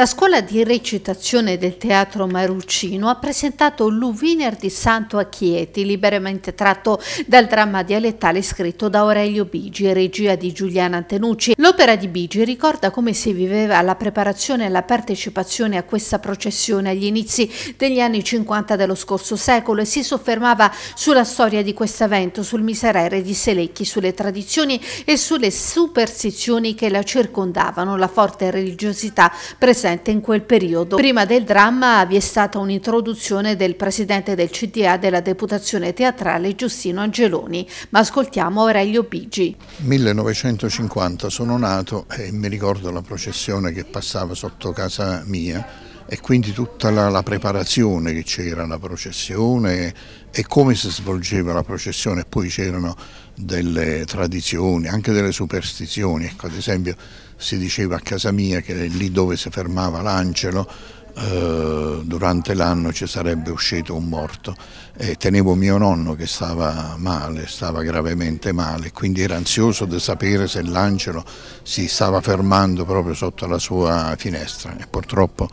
La scuola di recitazione del Teatro Maruccino ha presentato Lu di Santo a Chieti, liberamente tratto dal dramma dialettale scritto da Aurelio Bigi, regia di Giuliana Antenucci. L'opera di Bigi ricorda come si viveva la preparazione e la partecipazione a questa processione agli inizi degli anni 50 dello scorso secolo e si soffermava sulla storia di questo evento, sul miserere di Selecchi, sulle tradizioni e sulle superstizioni che la circondavano, la forte religiosità presente in quel periodo. Prima del dramma vi è stata un'introduzione del presidente del CDA della deputazione teatrale Giustino Angeloni, ma ascoltiamo Aurelio Bigi. 1950 sono sono nato e mi ricordo la processione che passava sotto casa mia e quindi tutta la, la preparazione che c'era alla processione e come si svolgeva la processione, poi c'erano delle tradizioni, anche delle superstizioni, ecco, ad esempio si diceva a casa mia che lì dove si fermava l'angelo eh, durante l'anno ci sarebbe uscito un morto e tenevo mio nonno che stava male, stava gravemente male, quindi era ansioso di sapere se l'angelo si stava fermando proprio sotto la sua finestra e purtroppo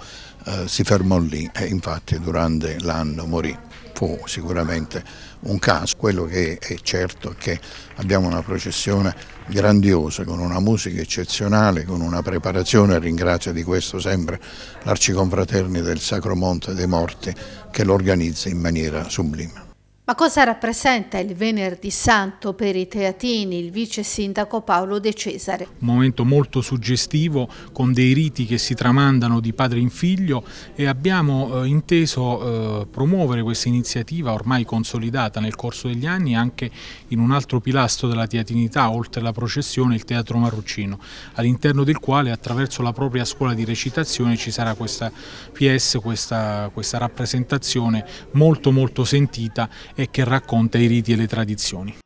eh, si fermò lì e infatti durante l'anno morì fu sicuramente un caso. Quello che è certo è che abbiamo una processione grandiosa, con una musica eccezionale, con una preparazione, ringrazio di questo sempre l'Arciconfraterni del Sacro Monte dei Morti che l'organizza in maniera sublime. Ma cosa rappresenta il venerdì santo per i teatini, il vice sindaco Paolo De Cesare? Un momento molto suggestivo con dei riti che si tramandano di padre in figlio e abbiamo eh, inteso eh, promuovere questa iniziativa ormai consolidata nel corso degli anni anche in un altro pilastro della teatinità oltre alla processione, il Teatro Marruccino, all'interno del quale attraverso la propria scuola di recitazione ci sarà questa PS, questa, questa rappresentazione molto molto sentita e che racconta i riti e le tradizioni.